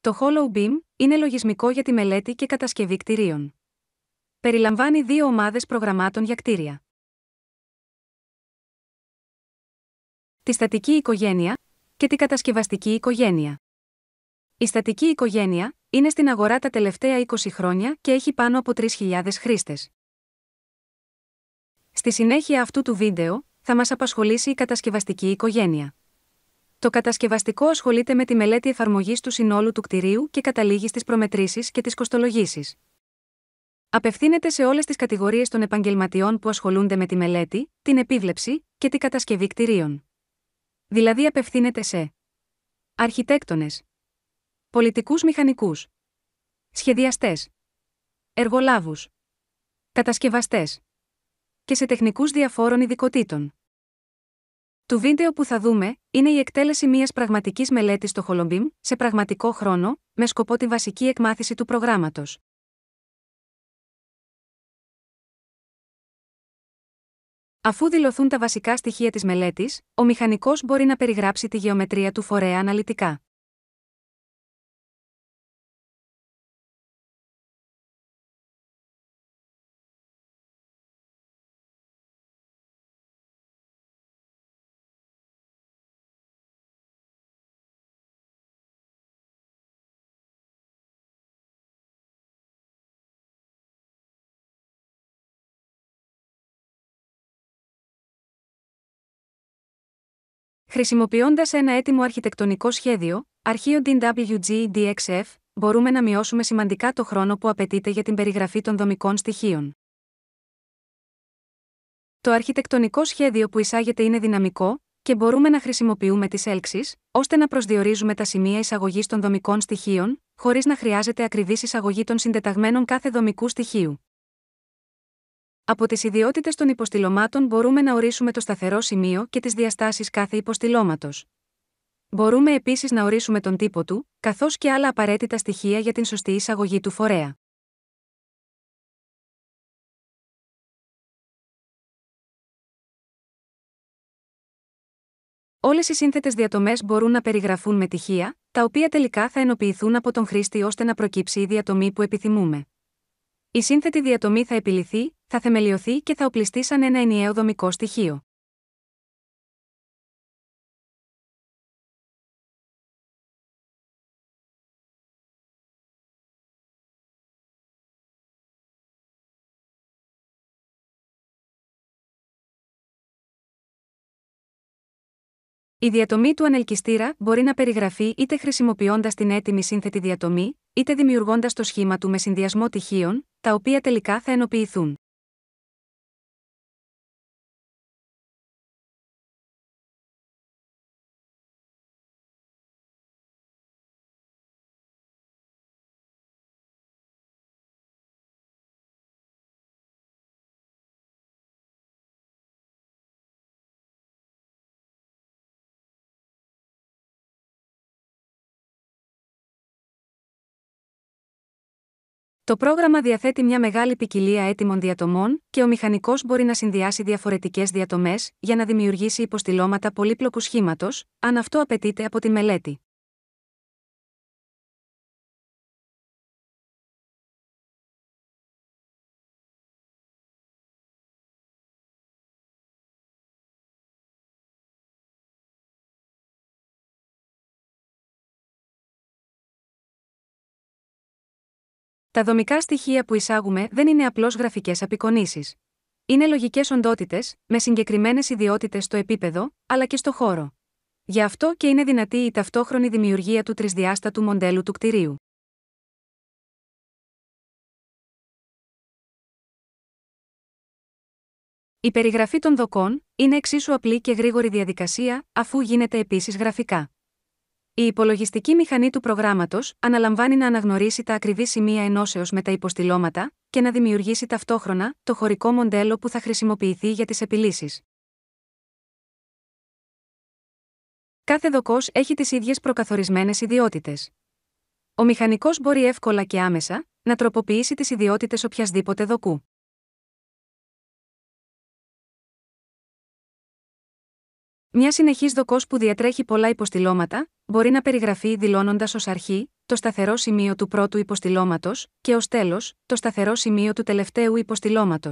Το Hollow Beam είναι λογισμικό για τη μελέτη και κατασκευή κτηρίων. Περιλαμβάνει δύο ομάδες προγραμμάτων για κτίρια. Τη στατική οικογένεια και τη κατασκευαστική οικογένεια. Η στατική οικογένεια είναι στην αγορά τα τελευταία 20 χρόνια και έχει πάνω από 3.000 χρήστες. Στη συνέχεια αυτού του βίντεο θα μας απασχολήσει η κατασκευαστική οικογένεια. Το κατασκευαστικό ασχολείται με τη μελέτη εφαρμογής του συνόλου του κτηρίου και καταλήγει στις προμετρήσεις και τις κοστολογήσεις. Απευθύνεται σε όλες τις κατηγορίες των επαγγελματιών που ασχολούνται με τη μελέτη, την επίβλεψη και την κατασκευή κτηρίων. Δηλαδή απευθύνεται σε αρχιτέκτονες, πολιτικούς μηχανικούς, σχεδιαστές, εργολάβους, κατασκευαστές και σε τεχνικούς διαφόρων ειδικοτήτων. Το βίντεο που θα δούμε είναι η εκτέλεση μιας πραγματικής μελέτης στο Χολομπίμ σε πραγματικό χρόνο, με σκοπό τη βασική εκμάθηση του προγράμματος. Αφού δηλωθούν τα βασικά στοιχεία της μελέτης, ο μηχανικός μπορεί να περιγράψει τη γεωμετρία του φορέα αναλυτικά. Χρησιμοποιώντας ένα έτοιμο αρχιτεκτονικό σχέδιο, αρχείο DWG-DXF, μπορούμε να μειώσουμε σημαντικά το χρόνο που απαιτείται για την περιγραφή των δομικών στοιχείων. Το αρχιτεκτονικό σχέδιο που εισάγεται είναι δυναμικό και μπορούμε να χρησιμοποιούμε τις έλξεις, ώστε να προσδιορίζουμε τα σημεία εισαγωγής των δομικών στοιχείων, χωρίς να χρειάζεται ακριβής εισαγωγή των συντεταγμένων κάθε δομικού στοιχείου. Από τις ιδιότητες των υποστηλωμάτων μπορούμε να ορίσουμε το σταθερό σημείο και τις διαστάσεις κάθε υποστηλώματος. Μπορούμε επίσης να ορίσουμε τον τύπο του, καθώς και άλλα απαραίτητα στοιχεία για την σωστή εισαγωγή του φορέα. Όλες οι σύνθετες διατομές μπορούν να περιγραφούν με τυχεία, τα οποία τελικά θα ενοποιηθούν από τον χρήστη ώστε να προκύψει η διατομή που επιθυμούμε. Η σύνθετη διατομή θα επιληθεί, θα θεμελιωθεί και θα οπλιστεί σαν ένα ενιαίο δομικό στοιχείο. Η διατομή του ανελκυστήρα μπορεί να περιγραφεί είτε χρησιμοποιώντας την έτοιμη σύνθετη διατομή, είτε δημιουργώντας το σχήμα του με συνδυασμό τυχείων, τα οποία τελικά θα ενοποιηθούν. Το πρόγραμμα διαθέτει μια μεγάλη ποικιλία έτοιμων διατομών και ο μηχανικός μπορεί να συνδυάσει διαφορετικές διατομές για να δημιουργήσει υποστηλώματα πολύπλοκου σχήματος, αν αυτό απαιτείται από τη μελέτη. Τα δομικά στοιχεία που εισάγουμε δεν είναι απλώς γραφικές απεικονίσεις. Είναι λογικές οντότητες, με συγκεκριμένες ιδιότητες στο επίπεδο, αλλά και στο χώρο. Γι' αυτό και είναι δυνατή η ταυτόχρονη δημιουργία του τρισδιάστατου μοντέλου του κτηρίου. Η περιγραφή των δοκών είναι εξίσου απλή και γρήγορη διαδικασία, αφού γίνεται επίσης γραφικά. Η υπολογιστική μηχανή του προγράμματος αναλαμβάνει να αναγνωρίσει τα ακριβή σημεία ενώσεως με τα υποστηλώματα και να δημιουργήσει ταυτόχρονα το χωρικό μοντέλο που θα χρησιμοποιηθεί για τις επιλύσεις. Κάθε δοκός έχει τις ίδιες προκαθορισμένες ιδιότητες. Ο μηχανικός μπορεί εύκολα και άμεσα να τροποποιήσει τις ιδιότητες οποιασδήποτε δοκού. Μια συνεχής δοκός που διατρέχει πολλά υποστηλώματα, μπορεί να περιγραφεί δηλώνοντας ως αρχή, το σταθερό σημείο του πρώτου υποστηλώματος, και ως τέλος, το σταθερό σημείο του τελευταίου υποστηλώματος.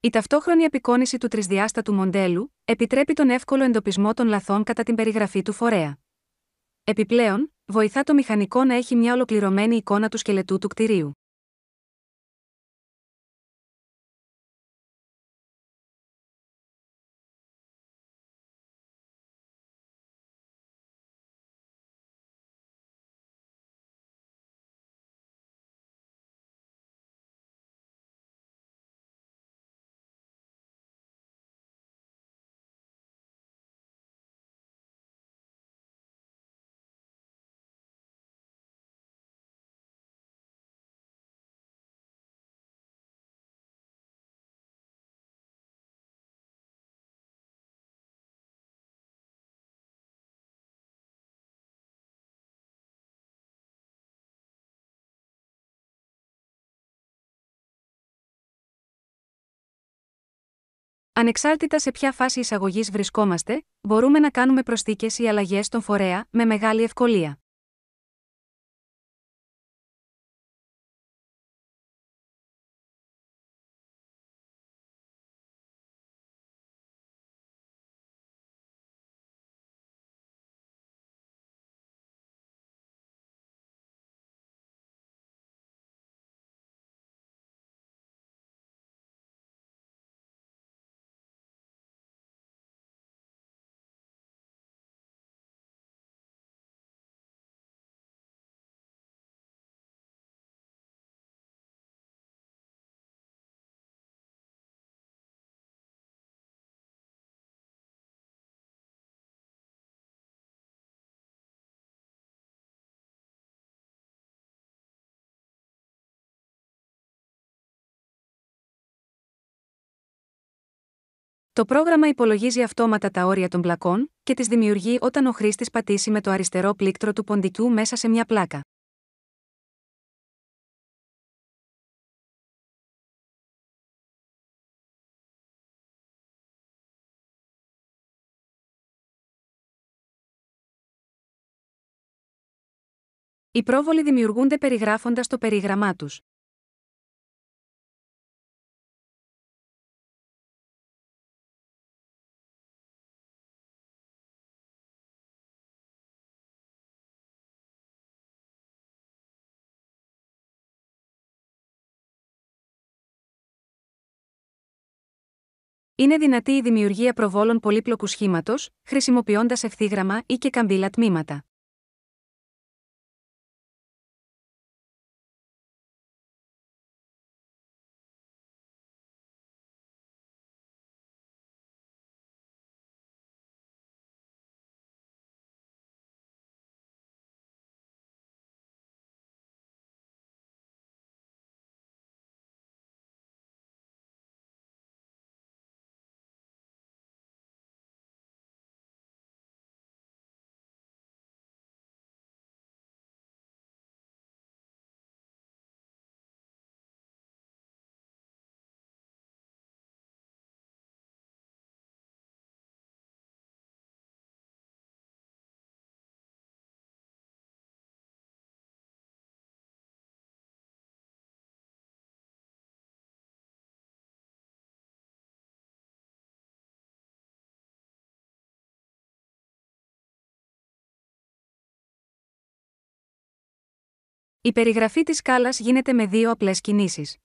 Η ταυτόχρονη απεικόνηση του τρισδιάστατου μοντέλου επιτρέπει τον εύκολο εντοπισμό των λαθών κατά την περιγραφή του φορέα. Επιπλέον, βοηθά το μηχανικό να έχει μια ολοκληρωμένη εικόνα του σκελετού του κτηρίου. Ανεξάρτητα σε ποια φάση εισαγωγής βρισκόμαστε, μπορούμε να κάνουμε προσθήκες ή αλλαγές στον φορέα με μεγάλη ευκολία. Το πρόγραμμα υπολογίζει αυτόματα τα όρια των πλακών και τις δημιουργεί όταν ο χρήστης πατήσει με το αριστερό πλήκτρο του ποντικού μέσα σε μια πλάκα. Οι πρόβολοι δημιουργούνται περιγράφοντας το περίγραμμά τους. Είναι δυνατή η δημιουργία προβόλων πολύπλοκου σχήματος, χρησιμοποιώντας ευθύγραμμα ή και καμπύλα τμήματα. Η περιγραφή της σκάλας γίνεται με δύο απλές κινήσεις.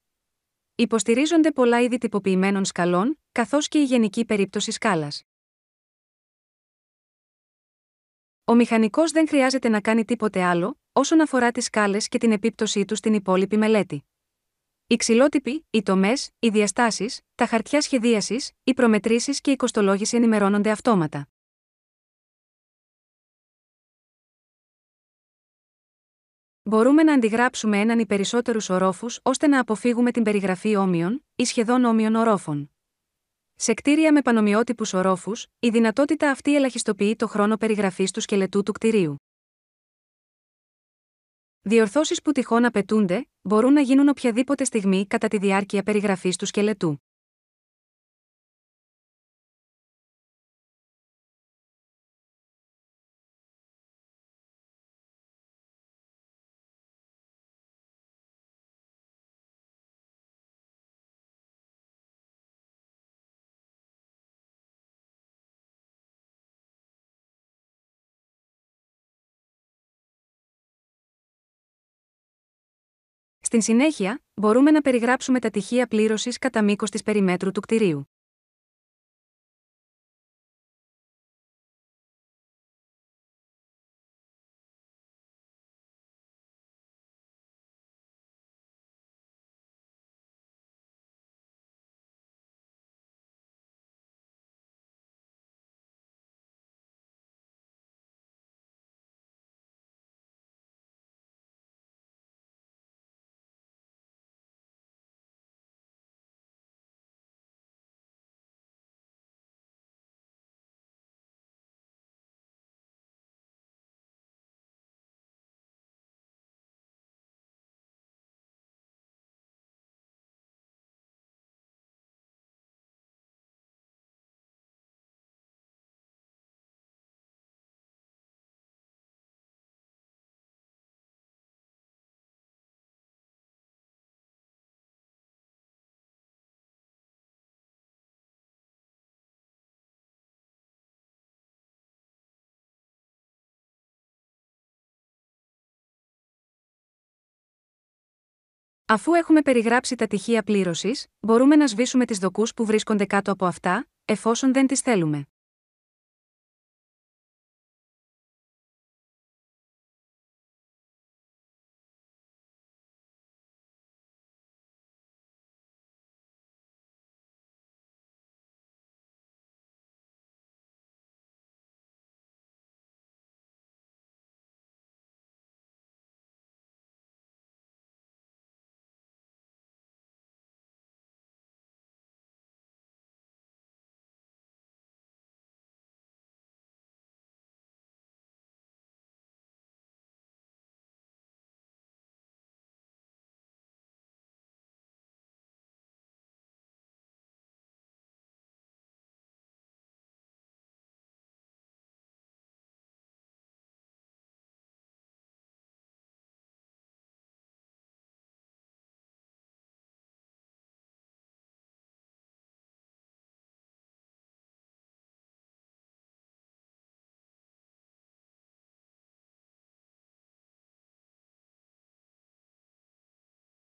Υποστηρίζονται πολλά είδη τυποποιημένων σκαλών, καθώς και η γενική περίπτωση σκάλας. Ο μηχανικός δεν χρειάζεται να κάνει τίποτε άλλο, όσον αφορά τις σκάλες και την επίπτωσή τους στην υπόλοιπη μελέτη. Οι ξυλότυποι, οι τομές, οι διαστάσεις, τα χαρτιά σχεδίασης, οι προμετρήσεις και η κοστολόγηση ενημερώνονται αυτόματα. μπορούμε να αντιγράψουμε έναν ή περισσότερους ορόφους ώστε να αποφύγουμε την περιγραφή όμοιων ή σχεδόν όμοιων ορόφων. Σε κτίρια με πανομοιότυπους ορόφους, η δυνατότητα αυτή ελαχιστοποιεί το χρόνο περιγραφής του σκελετού του κτηρίου. Διορθώσεις που τυχόν απαιτούνται μπορούν να γίνουν οποιαδήποτε στιγμή κατά τη διάρκεια περιγραφής του σκελετού. Στην συνέχεια, μπορούμε να περιγράψουμε τα τυχεία πλήρωσης κατά μήκος της περιμέτρου του κτηρίου. Αφού έχουμε περιγράψει τα τυχεία πλήρωσης, μπορούμε να σβήσουμε τις δοκούς που βρίσκονται κάτω από αυτά, εφόσον δεν τις θέλουμε.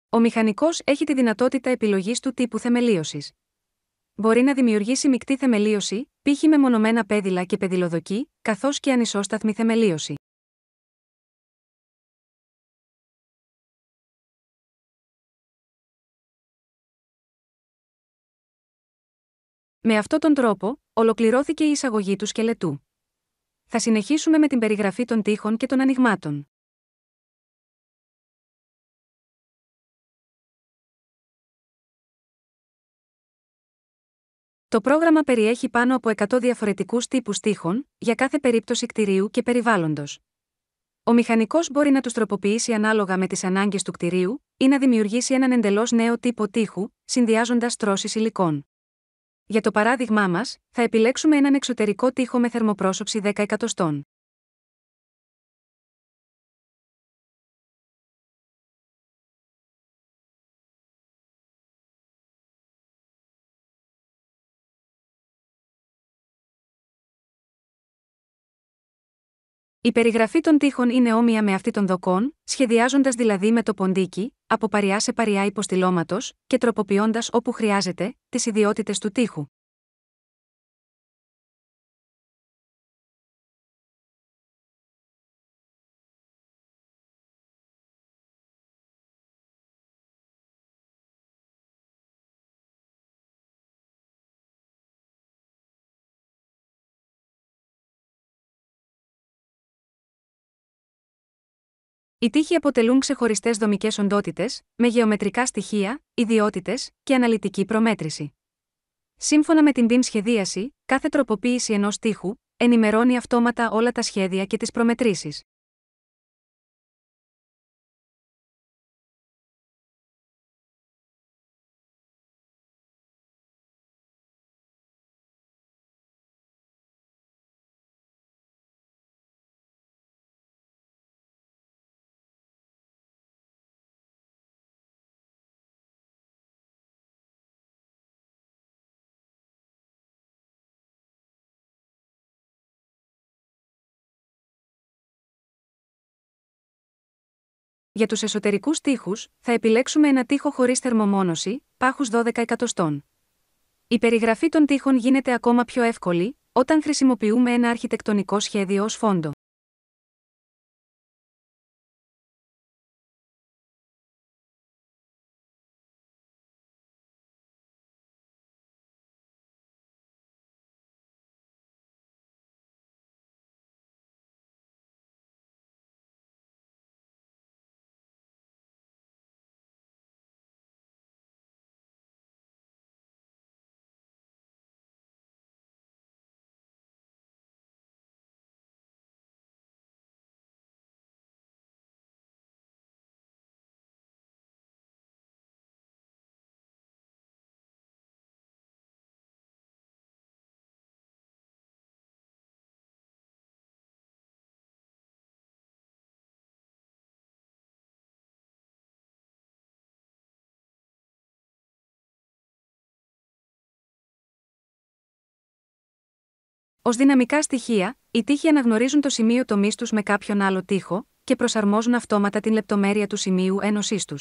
Ο μηχανικός έχει τη δυνατότητα επιλογής του τύπου θεμελίωσης. Μπορεί να δημιουργήσει μεικτή θεμελίωση, π.χ. με μονομένα πέδιλα και πεδιλοδοκή, καθώς και ανισόσταθμη θεμελίωση. Με αυτόν τον τρόπο, ολοκληρώθηκε η εισαγωγή του σκελετού. Θα συνεχίσουμε με την περιγραφή των τείχων και των ανοιγμάτων. Το πρόγραμμα περιέχει πάνω από 100 διαφορετικούς τύπους τείχων για κάθε περίπτωση κτηρίου και περιβάλλοντος. Ο μηχανικός μπορεί να τους τροποποιήσει ανάλογα με τις ανάγκες του κτηρίου ή να δημιουργήσει έναν εντελώς νέο τύπο τείχου, συνδυάζοντας τρώσεις υλικών. Για το παράδειγμά μας, θα επιλέξουμε έναν εξωτερικό τείχο με θερμοπρόσωψη 10 εκατοστών. Η περιγραφή των τείχων είναι όμοια με αυτή των δοκών, σχεδιάζοντας δηλαδή με το ποντίκι, από παριά σε παριά υποστηλώματος, και τροποποιώντας όπου χρειάζεται, τις ιδιότητες του τείχου. Οι τείχοι αποτελούν ξεχωριστές δομικές οντότητες, με γεωμετρικά στοιχεία, ιδιότητες και αναλυτική προμέτρηση. Σύμφωνα με την BIM σχεδίαση, κάθε τροποποίηση ενός τείχου ενημερώνει αυτόματα όλα τα σχέδια και τις προμετρήσεις. Για τους εσωτερικούς τείχους, θα επιλέξουμε ένα τείχο χωρίς θερμομόνωση, πάχους 12 εκατοστών. Η περιγραφή των τείχων γίνεται ακόμα πιο εύκολη όταν χρησιμοποιούμε ένα αρχιτεκτονικό σχέδιο ως φόντο. Ως δυναμικά στοιχεία, οι τείχοι αναγνωρίζουν το σημείο τομής τους με κάποιον άλλο τείχο και προσαρμόζουν αυτόματα την λεπτομέρεια του σημείου ένωσής τους.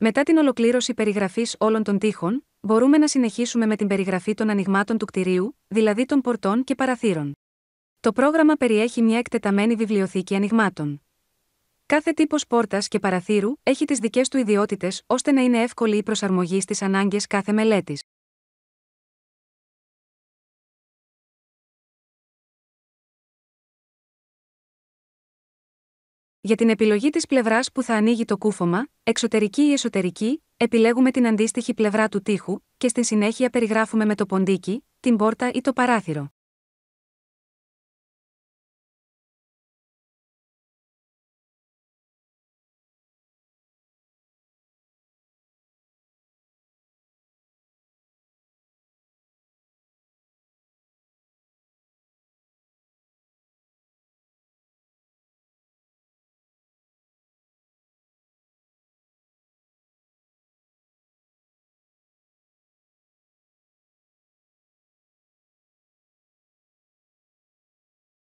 Μετά την ολοκλήρωση περιγραφής όλων των τείχων, μπορούμε να συνεχίσουμε με την περιγραφή των ανοιγμάτων του κτηρίου, δηλαδή των πορτών και παραθύρων. Το πρόγραμμα περιέχει μια εκτεταμένη βιβλιοθήκη ανοιγμάτων. Κάθε τύπος πόρτας και παραθύρου έχει τις δικές του ιδιότητες ώστε να είναι εύκολη η προσαρμογή στις ανάγκες κάθε μελέτης. Για την επιλογή της πλευράς που θα ανοίγει το κούφωμα, εξωτερική ή εσωτερική, επιλέγουμε την αντίστοιχη πλευρά του τείχου και στη συνέχεια περιγράφουμε με το ποντίκι, την πόρτα ή το παράθυρο.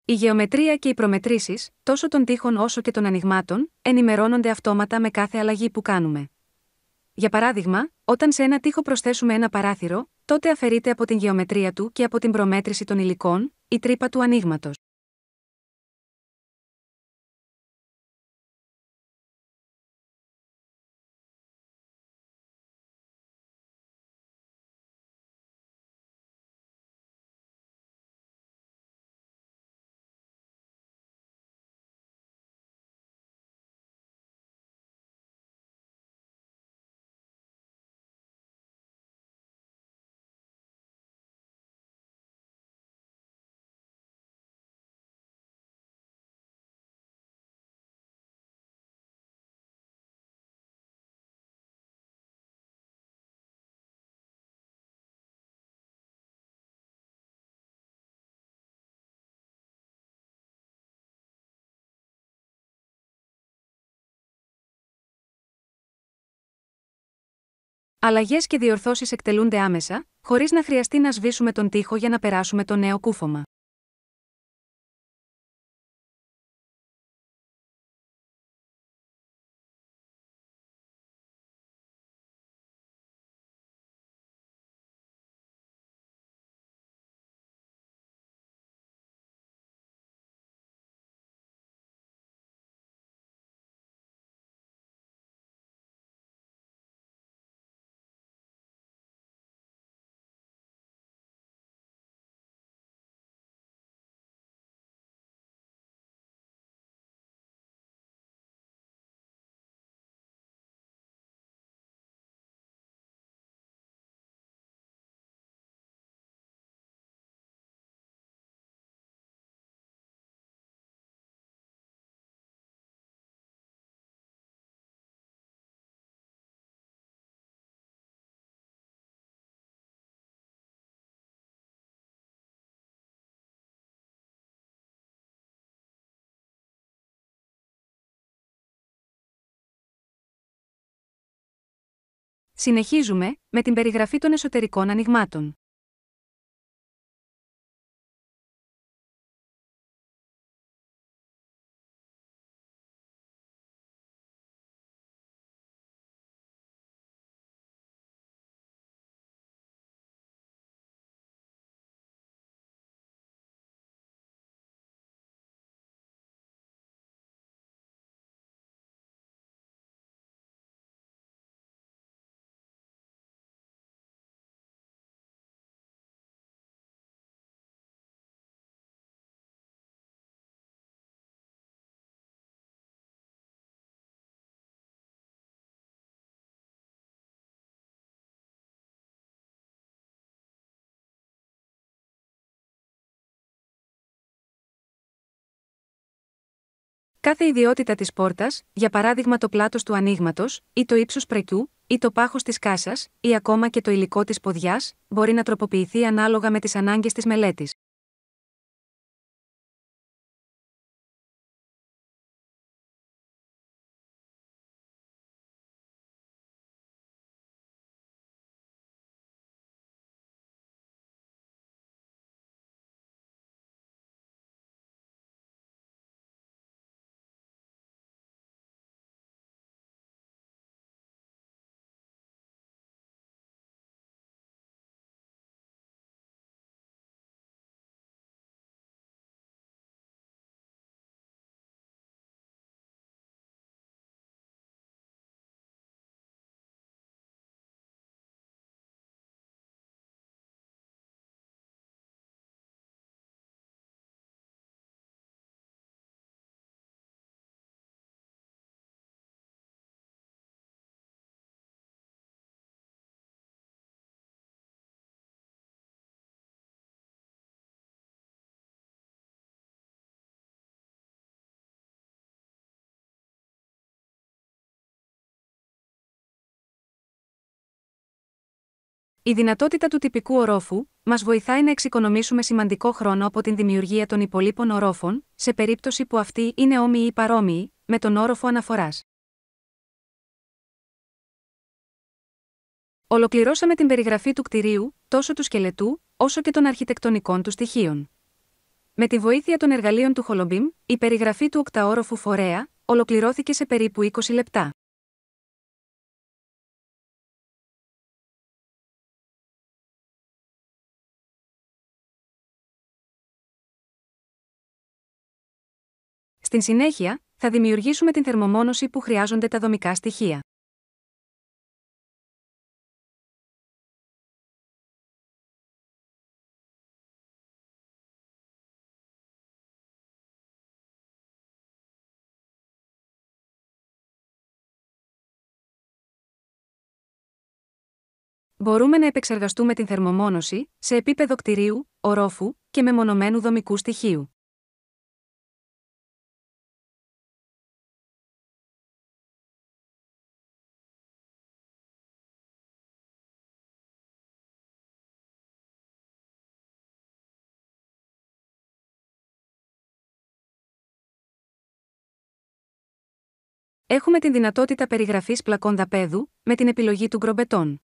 Η γεωμετρία και οι προμετρήσεις, τόσο των τείχων όσο και των ανοιγμάτων, ενημερώνονται αυτόματα με κάθε αλλαγή που κάνουμε. Για παράδειγμα, όταν σε ένα τείχο προσθέσουμε ένα παράθυρο, τότε αφαιρείται από την γεωμετρία του και από την προμέτρηση των υλικών η τρύπα του ανοίγματος. Αλλαγές και διορθώσεις εκτελούνται άμεσα, χωρίς να χρειαστεί να σβήσουμε τον τοίχο για να περάσουμε το νέο κούφωμα. Συνεχίζουμε με την περιγραφή των εσωτερικών ανοιγμάτων. Κάθε ιδιότητα της πόρτας, για παράδειγμα το πλάτος του ανοίγματος, ή το ύψος πρεκιού, ή το πάχος της κάσας, ή ακόμα και το υλικό της ποδιάς, μπορεί να τροποποιηθεί ανάλογα με τις ανάγκες της μελέτης. Η δυνατότητα του τυπικού ορόφου μας βοηθάει να εξοικονομήσουμε σημαντικό χρόνο από την δημιουργία των υπολείπων ορόφων, σε περίπτωση που αυτοί είναι όμοιοι ή παρόμοιοι με τον όροφο αναφοράς. Ολοκληρώσαμε την περιγραφή του κτηρίου, τόσο του σκελετού, όσο και των αρχιτεκτονικών του στοιχείων. Με τη βοήθεια των εργαλείων του Χολομπίμ, η περιγραφή του οκταόροφου φορέα ολοκληρώθηκε σε περίπου 20 λεπτά. Στην συνέχεια, θα δημιουργήσουμε την θερμομόνωση που χρειάζονται τα δομικά στοιχεία. μπορούμε να επεξεργαστούμε την θερμομόνωση σε επίπεδο κτηρίου, ορόφου και μεμονωμένου δομικού στοιχείου. έχουμε την δυνατότητα περιγραφής πλακών δαπέδου, με την επιλογή του γκρομπετών.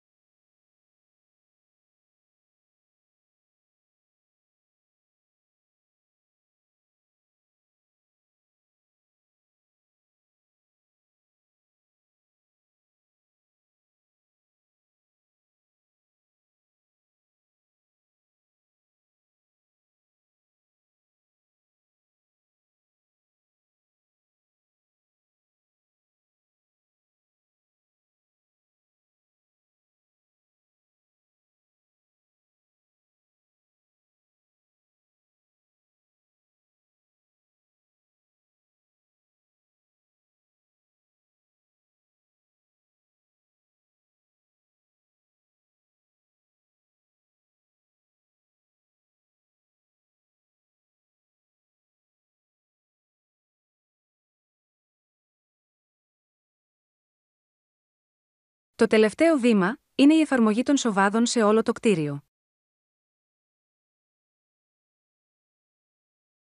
Το τελευταίο βήμα είναι η εφαρμογή των σοβάδων σε όλο το κτίριο.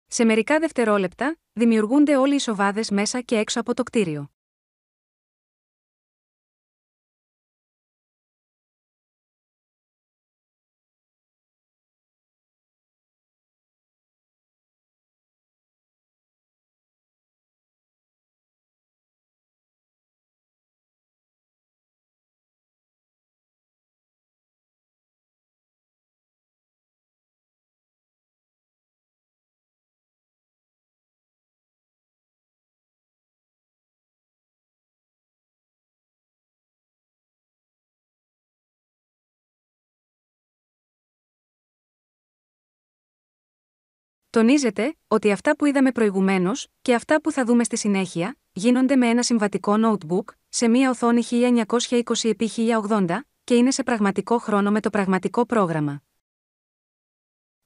Σε μερικά δευτερόλεπτα, δημιουργούνται όλοι οι σοβάδες μέσα και έξω από το κτίριο. Τονίζεται ότι αυτά που είδαμε προηγουμένως και αυτά που θα δούμε στη συνέχεια γίνονται με ένα συμβατικό notebook σε μία οθόνη 1920x1080 και είναι σε πραγματικό χρόνο με το πραγματικό πρόγραμμα.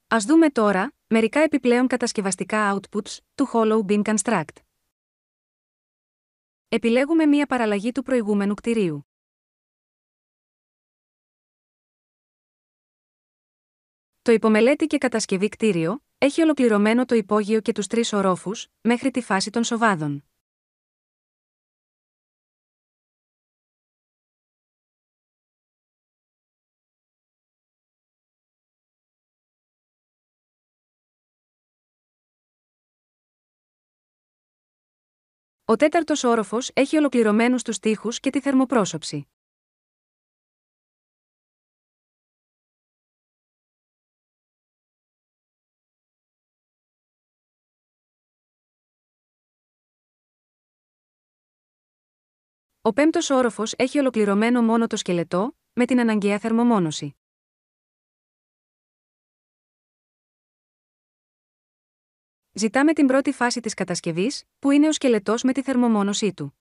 Ας δούμε τώρα μερικά επιπλέον κατασκευαστικά outputs του Hollow Beam Construct. Επιλέγουμε μία παραλλαγή του προηγούμενου κτηρίου. Το υπομελέτη και κατασκευή κτίριο έχει ολοκληρωμένο το υπόγειο και τους τρεις ορόφους, μέχρι τη φάση των σοβάδων. Ο τέταρτος όροφος έχει ολοκληρωμένους τους τοίχους και τη θερμοπρόσωψη. Ο πέμπτος όροφος έχει ολοκληρωμένο μόνο το σκελετό, με την αναγκαία θερμομόνωση. Ζητάμε την πρώτη φάση της κατασκευής, που είναι ο σκελετός με τη θερμομόνωσή του.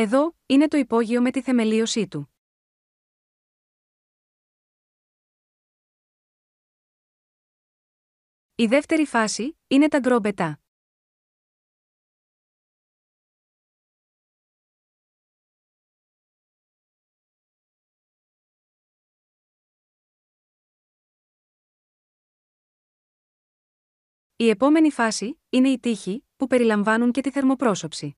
Εδώ, είναι το υπόγειο με τη θεμελίωσή του. Η δεύτερη φάση είναι τα γκρόμπετά. Η επόμενη φάση είναι οι τύχη, που περιλαμβάνουν και τη θερμοπρόσωψη.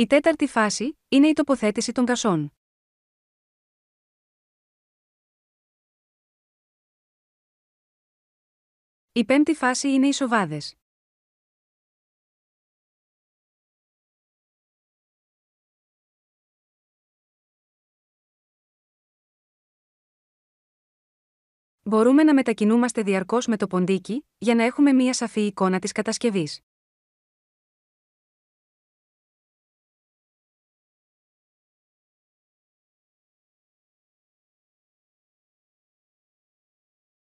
Η τέταρτη φάση είναι η τοποθέτηση των κασών. Η πέμπτη φάση είναι οι σοβάδες. Μπορούμε να μετακινούμαστε διαρκώς με το ποντίκι για να έχουμε μία σαφή εικόνα της κατασκευής.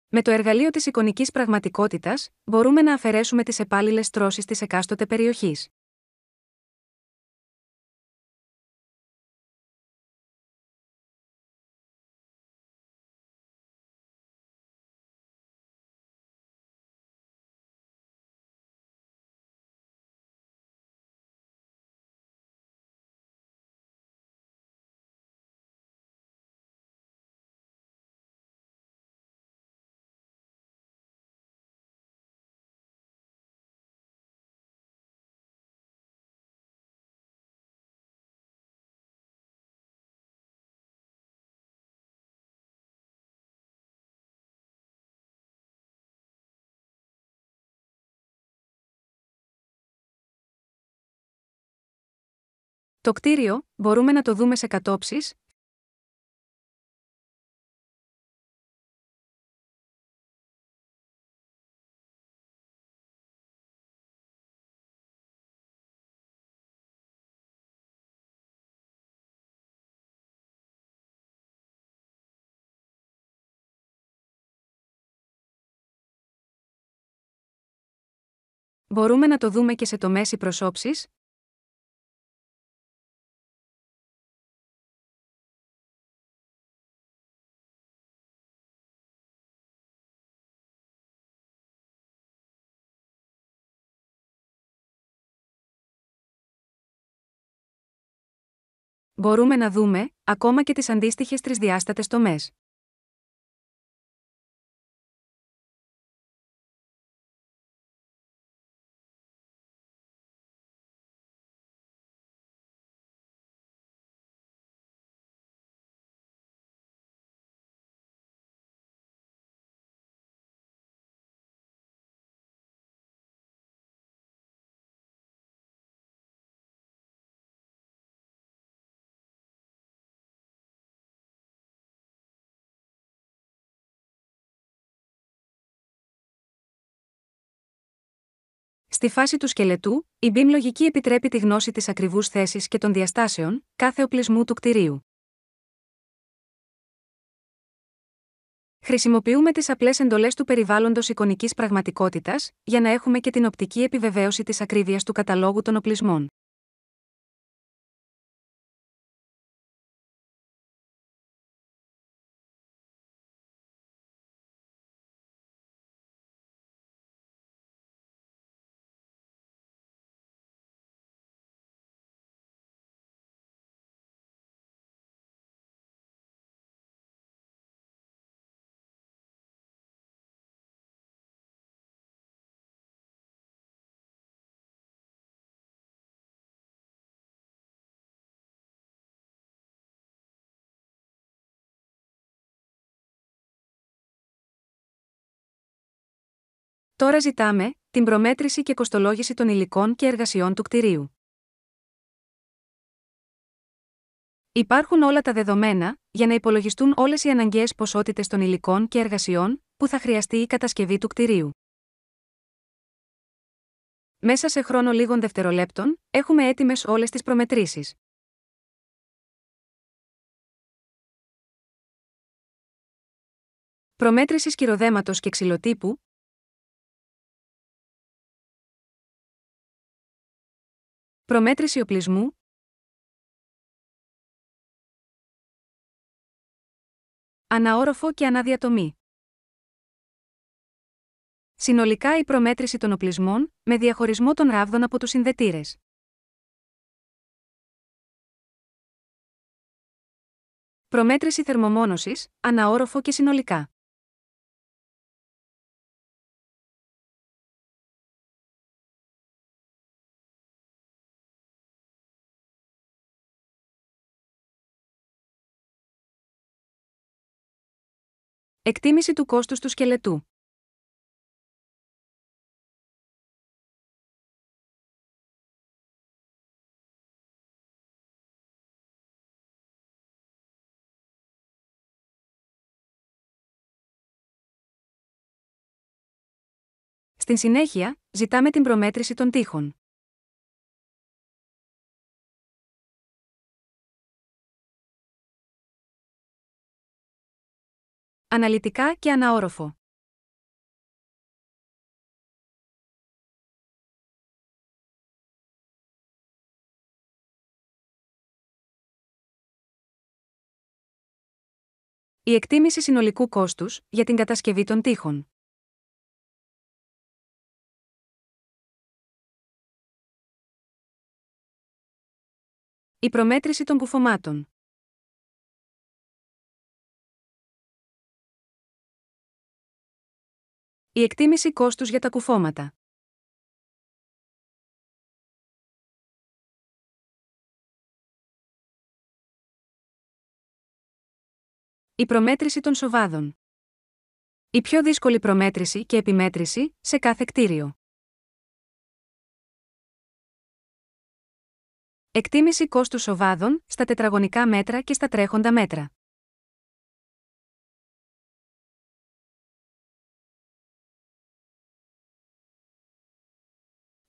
Με το εργαλείο της εικονικής πραγματικότητας, μπορούμε να αφαιρέσουμε τις επάλληλες τρώσεις της εκάστοτε περιοχής. Το κτίριο, μπορούμε να το δούμε σε κατόψεις, Μπορούμε να το δούμε και σε τομές προσώψεις, μπορούμε να δούμε, ακόμα και τις αντίστοιχες τρισδιάστατες τομές. Στη φάση του σκελετού, η BIM λογική επιτρέπει τη γνώση της ακριβούς θέσης και των διαστάσεων κάθε οπλισμού του κτηρίου. Χρησιμοποιούμε τις απλές εντολές του περιβάλλοντος εικονικής πραγματικότητας για να έχουμε και την οπτική επιβεβαίωση της ακρίβειας του καταλόγου των οπλισμών. Τώρα ζητάμε την προμέτρηση και κοστολόγηση των υλικών και εργασιών του κτηρίου. Υπάρχουν όλα τα δεδομένα για να υπολογιστούν όλες οι αναγκαίες ποσότητες των υλικών και εργασιών που θα χρειαστεί η κατασκευή του κτηρίου. Μέσα σε χρόνο λίγων δευτερολέπτων, έχουμε έτοιμες όλες τις προμετρήσεις. Προμέτρηση σκυροδέματος και ξυλοτύπου Προμέτρηση οπλισμού. Αναόροφο και αναδιατομή. Συνολικά η προμέτρηση των οπλισμών, με διαχωρισμό των ράβδων από τους συνδετήρες. Προμέτρηση θερμομόνωσης, αναόροφο και συνολικά. Εκτίμηση του κόστους του σκελετού. Στην συνέχεια, ζητάμε την προμέτρηση των τείχων. αναλυτικά και αναόροφο. Η εκτίμηση συνολικού κόστους για την κατασκευή των τείχων. Η προμέτρηση των κουφωμάτων. Η εκτίμηση κόστους για τα κουφώματα. Η προμέτρηση των σοβάδων. Η πιο δύσκολη προμέτρηση και επιμέτρηση σε κάθε κτίριο. Εκτίμηση κόστους σοβάδων στα τετραγωνικά μέτρα και στα τρέχοντα μέτρα.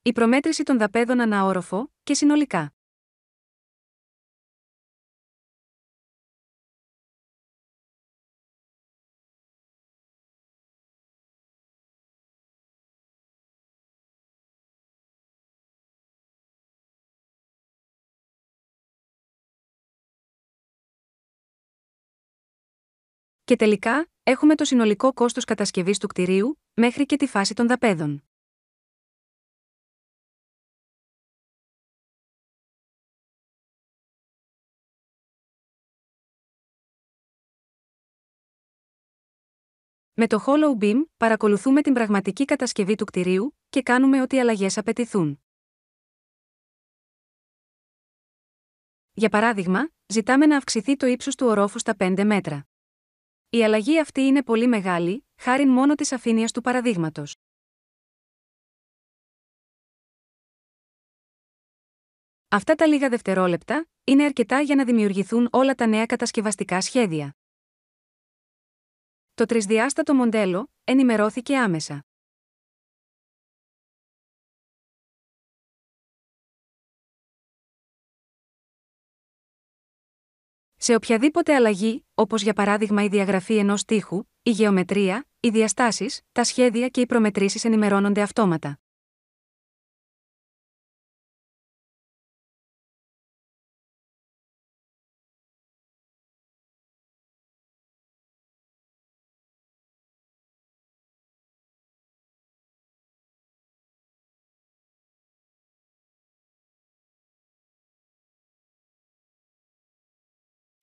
η προμέτρηση των δαπέδων αναόροφο και συνολικά. Και τελικά, έχουμε το συνολικό κόστος κατασκευής του κτηρίου, μέχρι και τη φάση των δαπέδων. Με το Hollow Beam παρακολουθούμε την πραγματική κατασκευή του κτηρίου και κάνουμε ό,τι αλλαγές απαιτηθούν. Για παράδειγμα, ζητάμε να αυξηθεί το ύψος του ορόφου στα 5 μέτρα. Η αλλαγή αυτή είναι πολύ μεγάλη, χάρη μόνο της αφήνειας του παραδείγματος. Αυτά τα λίγα δευτερόλεπτα είναι αρκετά για να δημιουργηθούν όλα τα νέα κατασκευαστικά σχέδια. Το τρισδιάστατο μοντέλο ενημερώθηκε άμεσα. Σε οποιαδήποτε αλλαγή, όπως για παράδειγμα η διαγραφή ενός τείχου, η γεωμετρία, οι διαστάσεις, τα σχέδια και οι προμετρήσεις ενημερώνονται αυτόματα.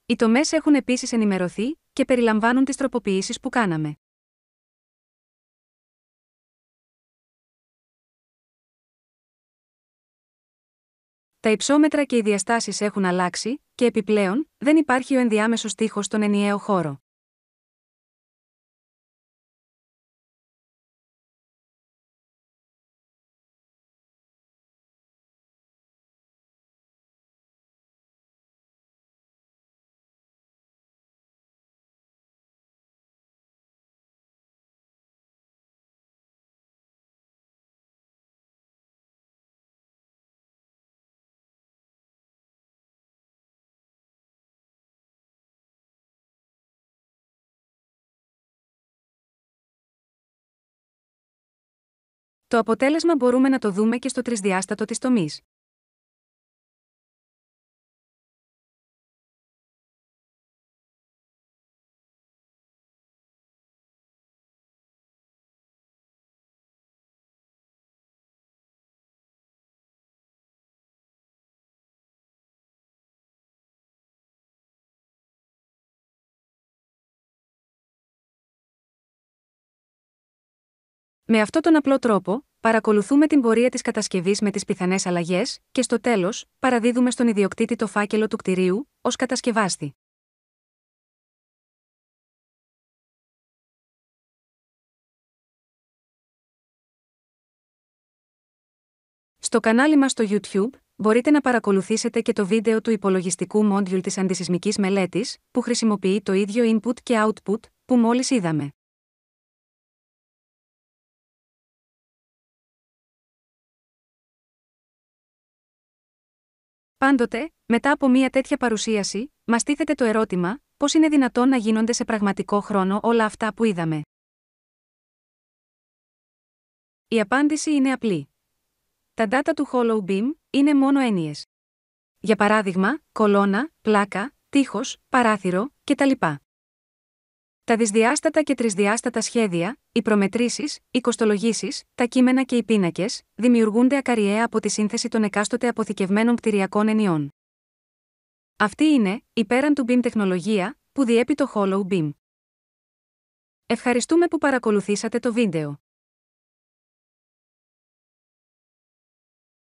Οι τομές έχουν επίσης ενημερωθεί και περιλαμβάνουν τις τροποποιήσεις που κάναμε. Τα υψόμετρα και οι διαστάσεις έχουν αλλάξει, και επιπλέον, δεν υπάρχει ο ενδιάμεσος τείχο στον ενιαίο χώρο. Το αποτέλεσμα μπορούμε να το δούμε και στο τρισδιάστατο της τομής. Με αυτόν τον απλό τρόπο, παρακολουθούμε την πορεία της κατασκευής με τις πιθανές αλλαγές, και στο τέλος, παραδίδουμε στον ιδιοκτήτη το φάκελο του κτηρίου, ως κατασκευάστη. Στο κανάλι μας στο YouTube μπορείτε να παρακολουθήσετε και το βίντεο του υπολογιστικού μόντιουλ της αντισυσμικής μελέτης που χρησιμοποιεί το ίδιο input και output που μόλις είδαμε. Πάντοτε, μετά από μια τέτοια παρουσίαση, μας τίθεται το ερώτημα, πώς είναι δυνατόν να γίνονται σε πραγματικό χρόνο όλα αυτά που είδαμε. Η απάντηση είναι απλή. Τα data του Hollow beam είναι μόνο έννοιες. Για παράδειγμα, κολόνα, πλάκα, τείχος, παράθυρο κτλ. Τα δυσδιάστατα και τρισδιάστατα σχέδια, οι προμετρήσεις, οι κοστολογήσεις, τα κείμενα και οι πίνακες, δημιουργούνται ακαριαία από τη σύνθεση των εκάστοτε αποθηκευμένων κτηριακών ενιών. Αυτή είναι, η πέραν του BIM τεχνολογία, που διέπει το Hollow BIM. Ευχαριστούμε που παρακολουθήσατε το βίντεο.